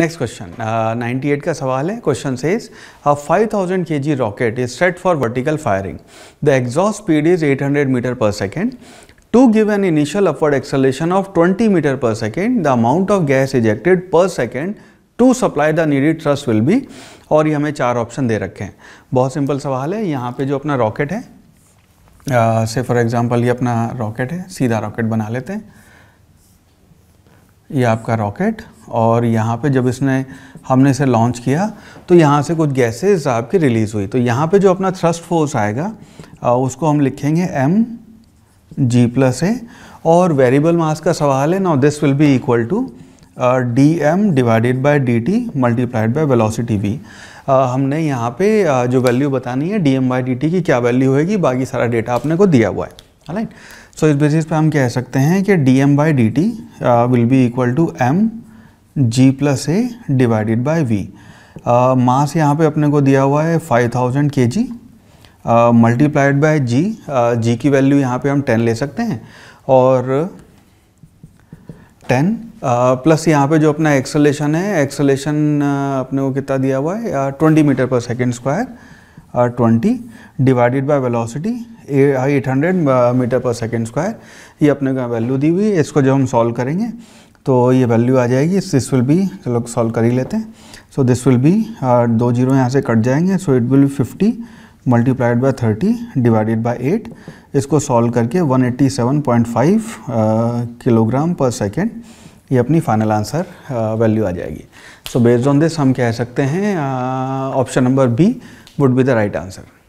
next question 98 का सवाल है question says a 5000 thousand K G rocket is set for vertical firing the exhaust speed is 800 metre per second to give an initial upward acceleration of 20 metre per second the amount of gas ejected per second to supply the needed thrust will be और ये हमें चार option दे रखे हैं बहुत simple सवाल है यहाँ पे जो अपना रॉकेट है uh, से फॉर एग्जाम्पल ये अपना रॉकेट है सीधा रॉकेट बना लेते हैं ये आपका रॉकेट और यहाँ पे जब इसने हमने इसे लॉन्च किया तो यहाँ से कुछ गैसेस आपकी रिलीज़ हुई तो यहाँ पे जो अपना थ्रस्ट फोर्स आएगा उसको हम लिखेंगे एम जी प्लस ए और वेरिएबल मास का सवाल है ना this will be equal to d m divided by d t multiplied by velocity v हमने यहाँ पे uh, जो वैल्यू बतानी है d m by d t की क्या वैल्यू होगी बाकी सारा डेटा आपने को दिया हुआ है राइट सो इस बेसिस पे हम कह सकते हैं कि d m by d t will be equal to m g plus a divided by v mass यहाँ पे अपने को दिया हुआ है 5000 thousand K ji multiplied by जी जी की वैल्यू यहाँ पे हम 10 ले सकते हैं और 10 प्लस uh, यहाँ पे जो अपना एक्सलेशन है एक्सलेशन uh, अपने को कितना दिया हुआ है twenty metre per second square twenty divided by velocity eight hundred हाँ, मीटर पर सेकेंड स्क्वायर ये अपने का वैल्यू दी हुई है इसको जब हम सॉल्व करेंगे तो ये वैल्यू आ जाएगी दिस विल बी चलो सॉल्व कर ही लेते हैं सो दिस विल बी दो जीरो यहाँ से कट जाएंगे so it will be fifty multiplied by thirty divided by eight इसको सॉल्व करके one eighty seven point five kilogram per second ये अपनी फाइनल आंसर वैल्यू आ जाएगी सो बेस्ड ऑन दिस हम कह सकते हैं option number b would be the right answer